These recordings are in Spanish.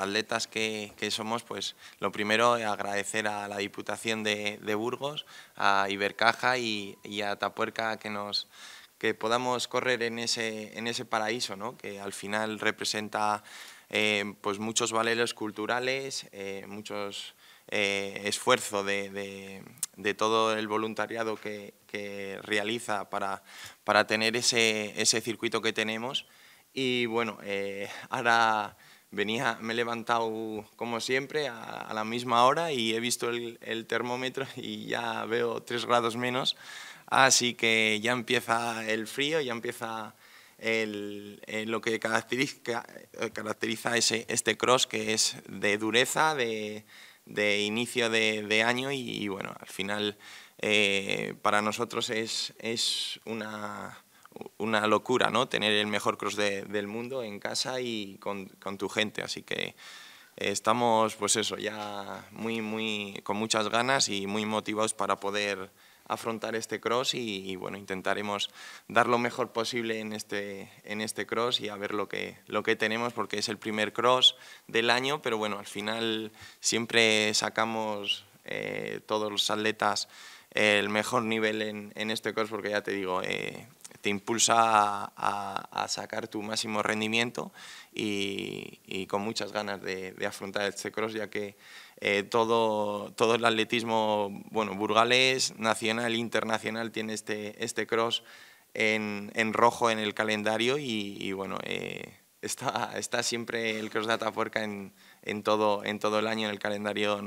atletas que, que, somos, pues lo primero agradecer a la Diputación de, Burgos, a Ibercaja y, a Tapuerca que nos que podamos correr en ese, en ese paraíso, ¿no? que al final representa eh, pues muchos valores culturales, eh, muchos eh, esfuerzo de, de, todo el voluntariado que, que realiza para, para tener ese, ese circuito que tenemos. Y bueno, eh, ahora venía, me he levantado como siempre a, la misma hora y he visto el, termómetro y ya veo tres grados menos, así que ya empieza el frío, ya empieza el, eh, lo que caracteriza, eh, caracteriza ese, este cross, que es de dureza, de, de inicio de, de año y, bueno, al final eh, para nosotros es, es una una locura, ¿no? Tener el mejor cross del mundo en casa y con, tu gente, así que eh, estamos, pues eso, ya muy, muy, con muchas ganas y muy motivados para poder afrontar este cross y, bueno, intentaremos dar lo mejor posible en este, en este cross y a ver lo que, lo que tenemos porque es el primer cross del año, pero bueno, al final siempre sacamos eh, todos los atletas el mejor nivel en, este cross porque ya te digo, eh, te impulsa a, sacar tu máximo rendimiento y, con muchas ganas de, afrontar este cross, ya que eh, todo, todo el atletismo, bueno, burgalés, nacional, internacional, tiene este, este cross en, en rojo en el calendario y, bueno, eh, está, está siempre el cross de Atapuerca en, en todo, en todo el año, en el calendario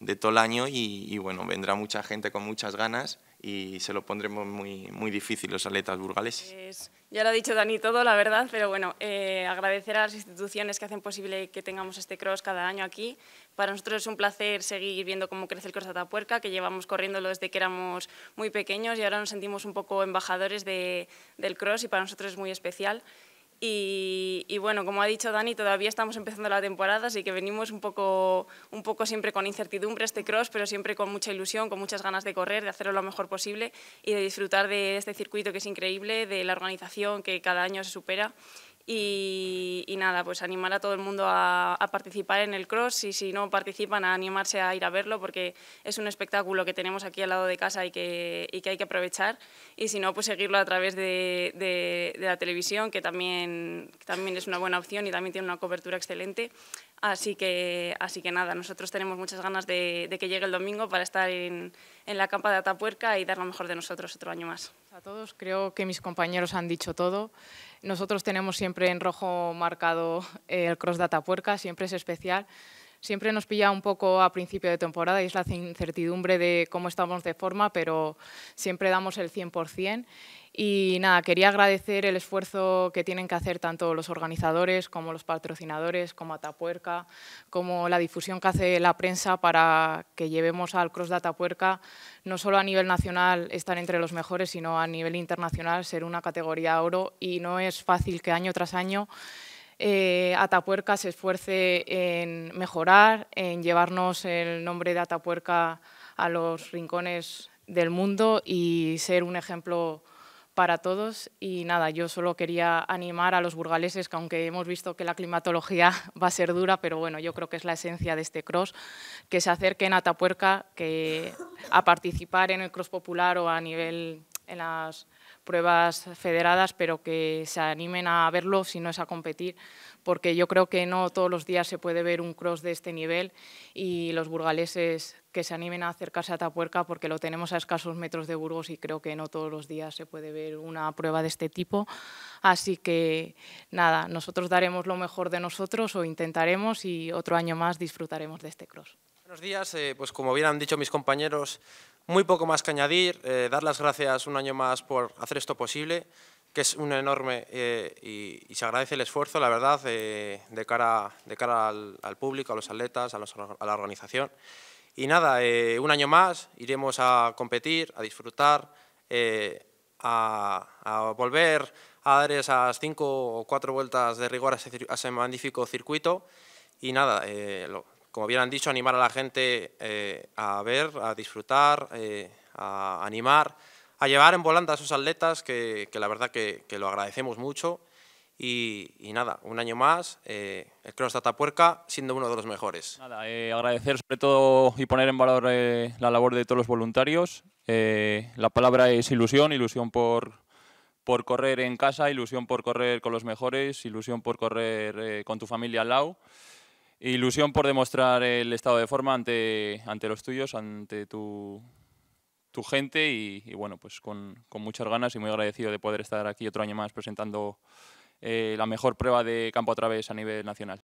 de todo el año y, y bueno, vendrá mucha gente con muchas ganas y se lo pondremos muy, muy difícil los atletas burgaleses. Pues, ya lo ha dicho Dani todo, la verdad, pero bueno, eh, agradecer a las instituciones que hacen posible que tengamos este cross cada año aquí. Para nosotros es un placer seguir viendo cómo crece el cross de Atapuerca, que llevamos corriéndolo desde que éramos muy pequeños y ahora nos sentimos un poco embajadores del cross y para nosotros es muy especial. Y, bueno, como ha dicho Dani, todavía estamos empezando la temporada, así que venimos un poco, un poco siempre con incertidumbre este cross, pero siempre con mucha ilusión, con muchas ganas de correr, de hacerlo lo mejor posible y de disfrutar de este circuito que es increíble, de la organización que cada año se supera y, nada, pues animar a todo el mundo a, participar en el cross y si no participan a animarse a ir a verlo porque es un espectáculo que tenemos aquí al lado de casa y que, hay que aprovechar y si no, pues seguirlo a través de, la televisión que también, que también es una buena opción y también tiene una cobertura excelente. Así que, así que nada, nosotros tenemos muchas ganas de, que llegue el domingo para estar en, la campa de Atapuerca y dar lo mejor de nosotros otro año más. Pues a todos, creo que mis compañeros han dicho todo. Nosotros tenemos siempre en rojo marcado el cross de Atapuerca, siempre es especial siempre nos pilla un poco a principio de temporada y es la incertidumbre de cómo estamos de forma, pero siempre damos el 100%. Y nada, quería agradecer el esfuerzo que tienen que hacer tanto los organizadores como los patrocinadores, como Atapuerca, como la difusión que hace la prensa para que llevemos al Cross de Atapuerca, no solo a nivel nacional estar entre los mejores, sino a nivel internacional ser una categoría oro. Y no es fácil que año tras año eh, Atapuerca se esfuerce en mejorar, en llevarnos el nombre de Atapuerca a los rincones del mundo y ser un ejemplo para todos. Y nada, yo solo quería animar a los burgaleses, que aunque hemos visto que la climatología va a ser dura, pero bueno, yo creo que es la esencia de este cross, que se acerquen a Atapuerca, que a participar en el cross popular o a nivel en las pruebas federadas, pero que se animen a verlo si no es a competir, porque yo creo que no todos los días se puede ver un cross de este nivel y los burgaleses que se animen a acercarse a Tapuerca porque lo tenemos a escasos metros de Burgos y creo que no todos los días se puede ver una prueba de este tipo. Así que nada, nosotros daremos lo mejor de nosotros o intentaremos y otro año más disfrutaremos de este cross. Buenos días, eh, pues como bien han dicho mis compañeros, muy poco más que añadir, eh, dar las gracias un año más por hacer esto posible, que es un enorme eh, y, se agradece el esfuerzo, la verdad, de cara, de cara al, público, a los atletas, a, la organización. Y nada, un año más iremos a competir, a disfrutar, a, volver a dar esas cinco o cuatro vueltas de rigor a ese, magnífico circuito. Y nada, lo, como bien han dicho, animar a la gente eh, a ver, a disfrutar, eh, a animar, a llevar en volanda a sus atletas que, la verdad que, lo agradecemos mucho. Y, nada, un año más, eh, el Cross de Atapuerca siendo uno de los mejores. Nada, agradecer sobre todo y poner en valor la labor de todos los voluntarios. la palabra es ilusión, ilusión por, por correr en casa, ilusión por correr con los mejores, ilusión por correr con tu familia al lado. Ilusión por demostrar el estado de forma ante, ante los tuyos, ante tu, tu gente y, bueno, pues con, con, muchas ganas y muy agradecido de poder estar aquí otro año más presentando eh, la mejor prueba de campo a través a nivel nacional.